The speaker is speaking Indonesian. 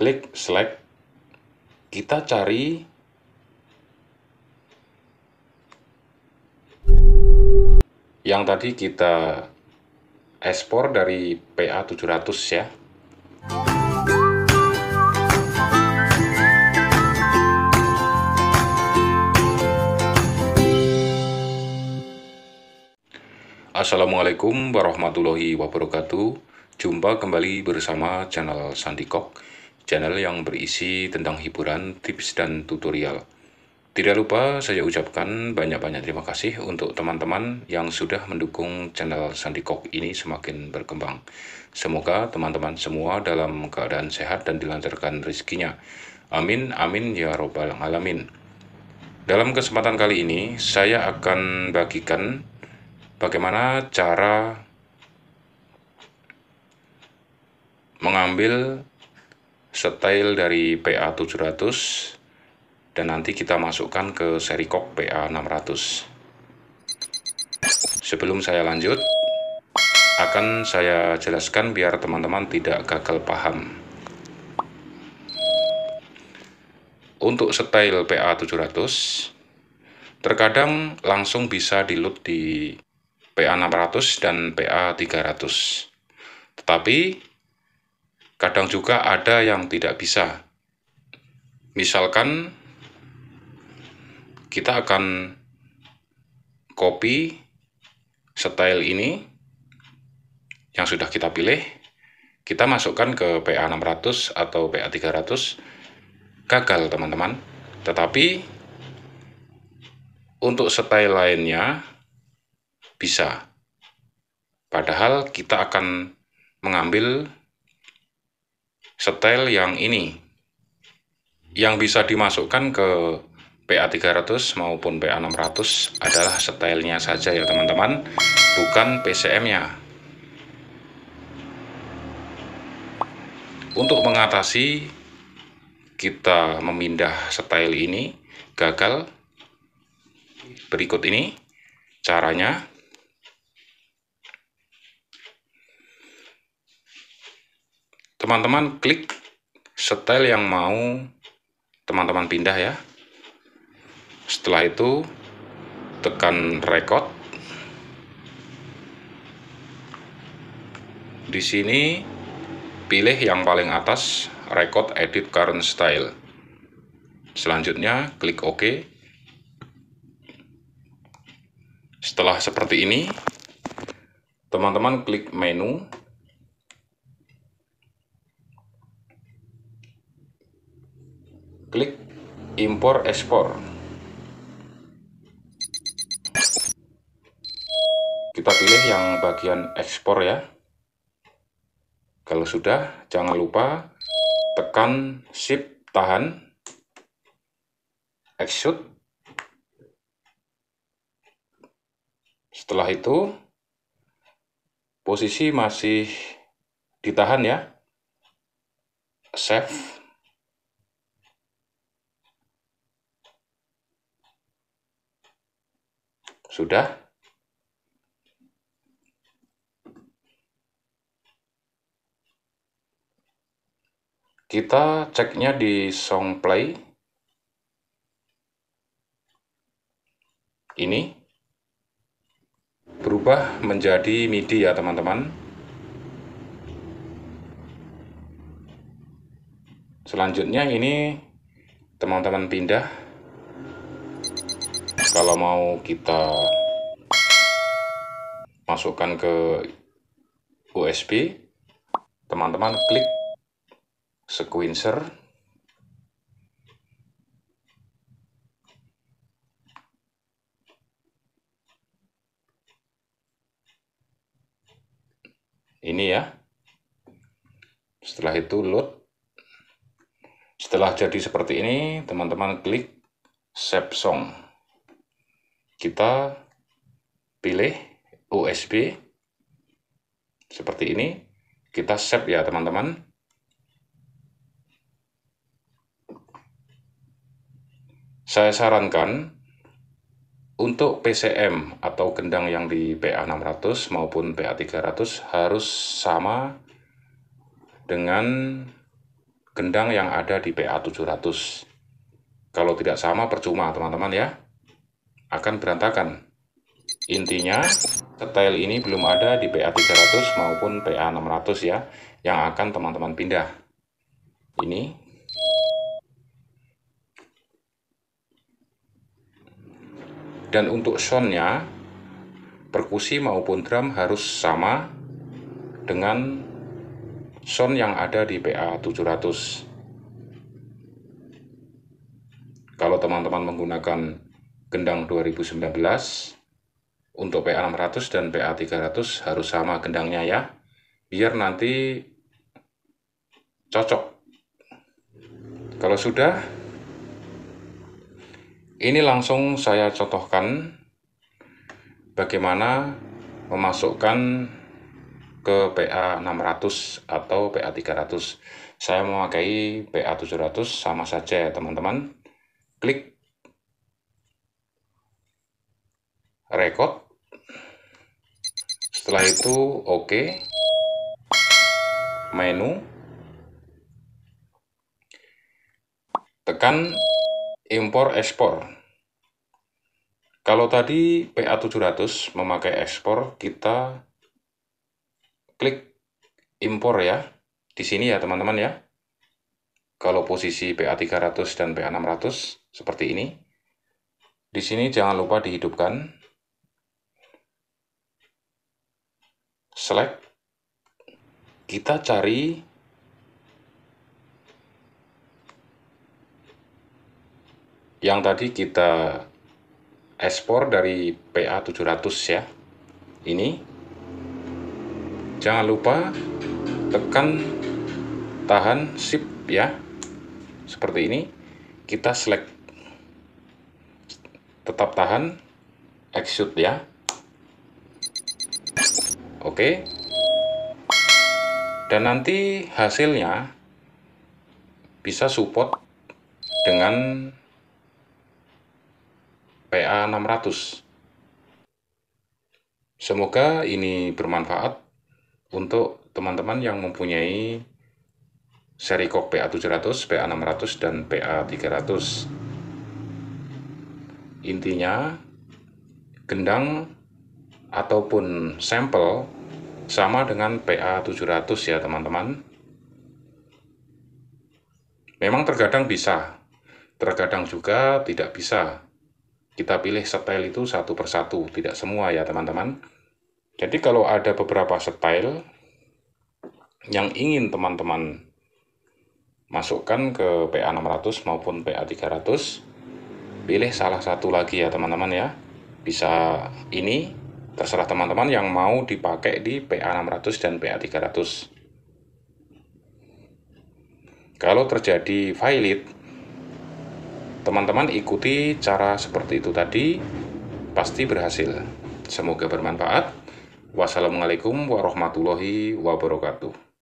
klik select, kita cari yang tadi kita ekspor dari PA700 ya. Assalamualaikum warahmatullahi wabarakatuh. Jumpa kembali bersama channel Sandikok channel yang berisi tentang hiburan, tips, dan tutorial. Tidak lupa saya ucapkan banyak-banyak terima kasih untuk teman-teman yang sudah mendukung channel Sandikok ini semakin berkembang. Semoga teman-teman semua dalam keadaan sehat dan dilancarkan rezekinya. Amin, amin, ya robbal alamin. Dalam kesempatan kali ini, saya akan bagikan bagaimana cara mengambil setel dari PA700 dan nanti kita masukkan ke seri kok PA600 sebelum saya lanjut akan saya jelaskan biar teman-teman tidak gagal paham untuk setel PA700 terkadang langsung bisa di loop di PA600 dan PA300 tetapi Kadang juga ada yang tidak bisa. Misalkan kita akan copy style ini yang sudah kita pilih, kita masukkan ke PA600 atau PA300, gagal teman-teman. Tetapi untuk style lainnya bisa. Padahal kita akan mengambil setel yang ini yang bisa dimasukkan ke PA300 maupun PA600 adalah setelnya saja ya teman-teman bukan PCM nya untuk mengatasi kita memindah setel ini gagal berikut ini caranya teman-teman klik setel yang mau teman-teman pindah ya setelah itu tekan record di sini pilih yang paling atas record edit current style selanjutnya klik OK setelah seperti ini teman-teman klik menu Klik impor ekspor. Kita pilih yang bagian ekspor ya. Kalau sudah, jangan lupa tekan shift tahan exit. Setelah itu posisi masih ditahan ya. Save Sudah? Kita ceknya di song play. Ini berubah menjadi MIDI ya teman-teman. Selanjutnya ini teman-teman pindah kalau mau kita masukkan ke USB teman-teman klik sequencer ini ya setelah itu load setelah jadi seperti ini teman-teman klik save song kita pilih USB seperti ini. Kita save ya teman-teman. Saya sarankan untuk PCM atau gendang yang di PA600 maupun PA300 harus sama dengan gendang yang ada di PA700. Kalau tidak sama percuma teman-teman ya akan berantakan. Intinya, detail ini belum ada di PA300 maupun PA600 ya, yang akan teman-teman pindah. Ini. Dan untuk soundnya, perkusi maupun drum harus sama dengan sound yang ada di PA700. Kalau teman-teman menggunakan gendang 2019 untuk PA600 dan PA300 harus sama gendangnya ya biar nanti cocok kalau sudah ini langsung saya contohkan bagaimana memasukkan ke PA600 atau PA300 saya memakai PA700 sama saja ya teman-teman klik record setelah itu oke okay. menu tekan impor ekspor kalau tadi PA700 memakai ekspor kita klik impor ya di sini ya teman-teman ya kalau posisi PA300 dan PA600 seperti ini di sini jangan lupa dihidupkan select kita cari yang tadi kita ekspor dari PA700 ya ini jangan lupa tekan tahan shift ya seperti ini kita select tetap tahan exit ya Oke. Dan nanti hasilnya bisa support dengan PA 600. Semoga ini bermanfaat untuk teman-teman yang mempunyai seri kok PA 700, PA 600, dan PA 300. Intinya, gendang ataupun sampel sama dengan PA700 ya teman-teman. Memang terkadang bisa, terkadang juga tidak bisa. Kita pilih style itu satu persatu, tidak semua ya teman-teman. Jadi kalau ada beberapa style yang ingin teman-teman masukkan ke PA600 maupun PA300, pilih salah satu lagi ya teman-teman ya. Bisa ini terserah teman-teman yang mau dipakai di PA600 dan PA300 kalau terjadi failit, teman-teman ikuti cara seperti itu tadi pasti berhasil semoga bermanfaat wassalamualaikum warahmatullahi wabarakatuh